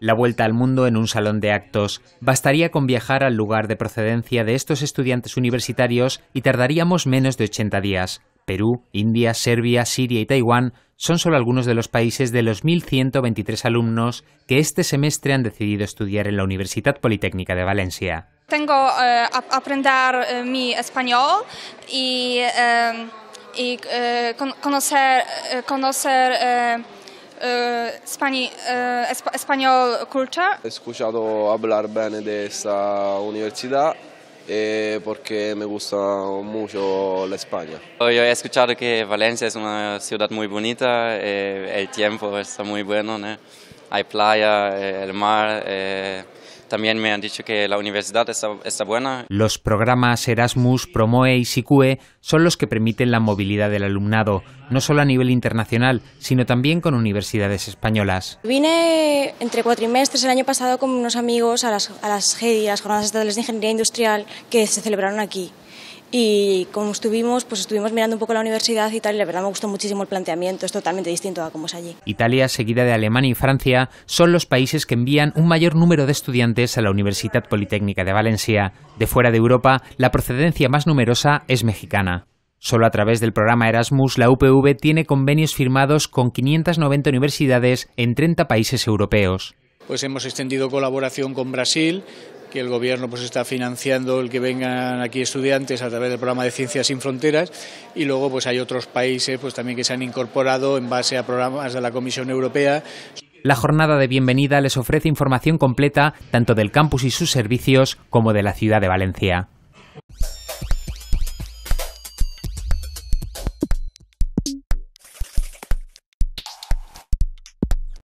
la vuelta al mundo en un salón de actos. Bastaría con viajar al lugar de procedencia de estos estudiantes universitarios y tardaríamos menos de 80 días. Perú, India, Serbia, Siria y Taiwán son solo algunos de los países de los 1.123 alumnos que este semestre han decidido estudiar en la Universidad Politécnica de Valencia. Tengo que eh, aprender eh, mi español y, eh, conocer, conocer e, e, español culture. He escuchado hablar bien de esta universidad eh, porque me gusta mucho la España. he escuchado que Valencia es una ciudad muy bonita, eh, el tiempo está muy bueno, hay playa, eh, el mar. También me han dicho que la universidad está, buena. Los programas Erasmus, Promoe y SICUE son los que permiten la movilidad del alumnado, no solo a nivel internacional, sino también con universidades españolas. Vine entre cuatrimestres el año pasado con unos amigos a las, a las las Jornadas Estatales de Ingeniería Industrial, que se celebraron aquí. Y como estuvimos, pues estuvimos mirando un poco la universidad y tal, y la verdad me gustó muchísimo el planteamiento, es totalmente distinto a cómo es allí. Italia, seguida de Alemania y Francia, son los países que envían un mayor número de estudiantes a la Universidad Politécnica de Valencia. De fuera de Europa, la procedencia más numerosa es mexicana. Solo a través del programa Erasmus, la UPV tiene convenios firmados con 590 universidades en 30 países europeos. Pues hemos extendido colaboración con Brasil, que el gobierno pues está financiando el que vengan aquí estudiantes a través del programa de Ciencias sin Fronteras y luego pues hay otros países pues también que se han incorporado en base a programas de la Comisión Europea. La jornada de bienvenida les ofrece información completa tanto del campus y sus servicios como de la ciudad de Valencia.